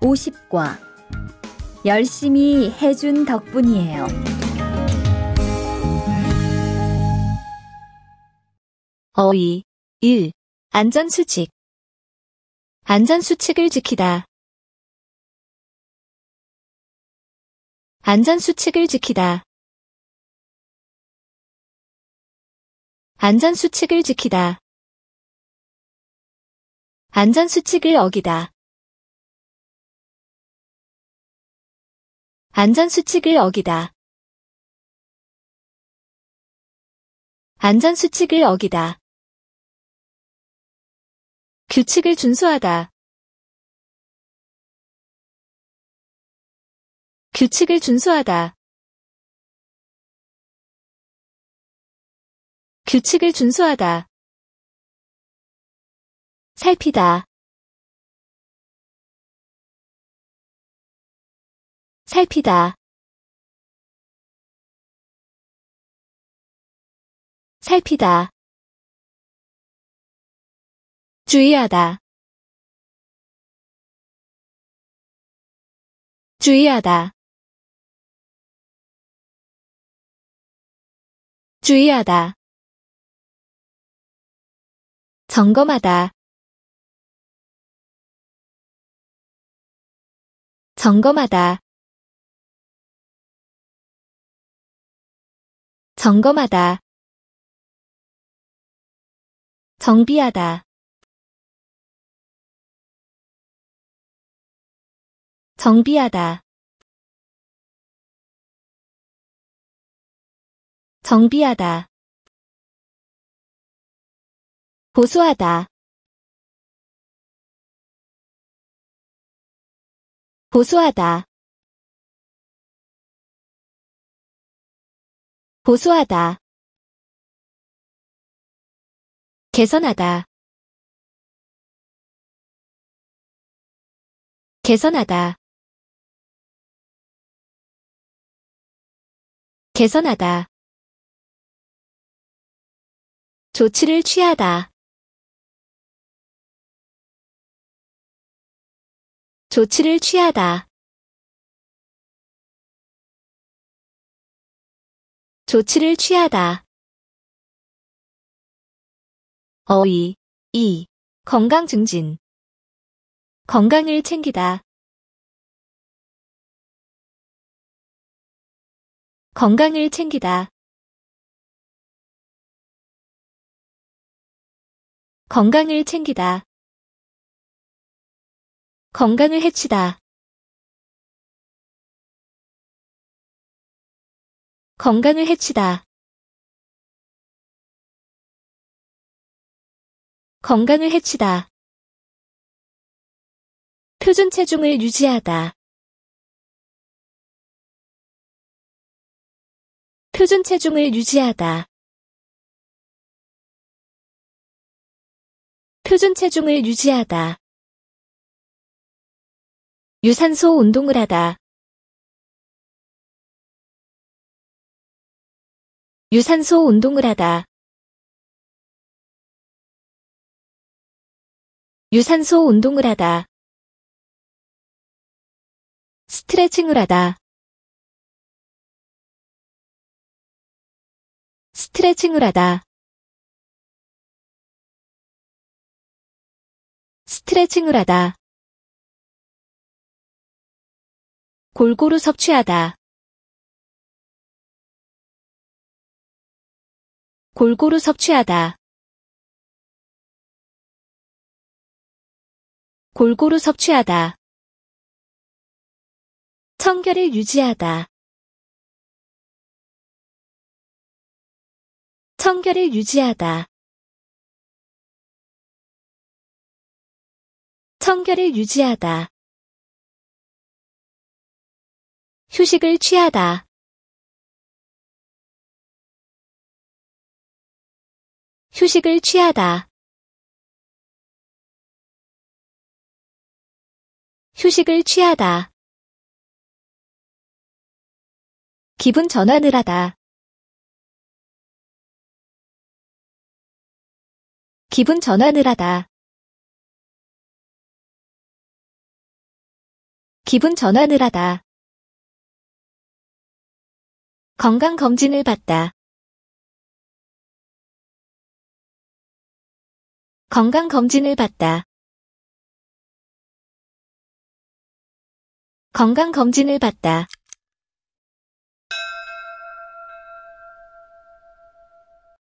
50과 열심히 해준 덕분이에요. 어휘 1. 안전수칙 안전수칙을 지키다. 안전수칙을 지키다. 안전수칙을 지키다. 안전수칙을 어기다. 안전수칙을 어기다. 안전수칙을 어기다. 규칙을 준수하다. 규칙을 준수하다. 규칙을 준수하다. 살피다. 살피다 살피다 주의하다 주의하다 주의하다 점검하다 점검하다 점검하다 정비하다 정비하다 정비하다 보수하다 보수하다 고수하다. 개선하다. 개선하다. 개선하다. 조치를 취하다. 조치를 취하다. 조치를 취하다. 어이, 이, 건강 증진. 건강을 챙기다. 건강을 챙기다. 건강을 챙기다. 건강을 해치다. 건강을 해치다. 건강을 해치다. 표준 체중을 유지하다. 표준 체중을 유지하다. 표준 체중을 유지하다. 유산소 운동을 하다. 유산소 운동을 하다. 유산소 운동을 하다. 스트레칭을 하다. 스트레칭을 하다. 스트레칭을 하다. 골고루 섭취하다. 골고루 섭취하다. 골고루 섭취하다. 청결을 유지하다. 청결을 유지하다. 청결을 유지하다. 휴식을 취하다. 휴식을 취하다. 휴식을 취하다. 기분 전환을 하다. 기분 전환을 하다. 기분 전환을 하다. 건강검진을 받다. 건강검진을 받다. 건강검진을 받다.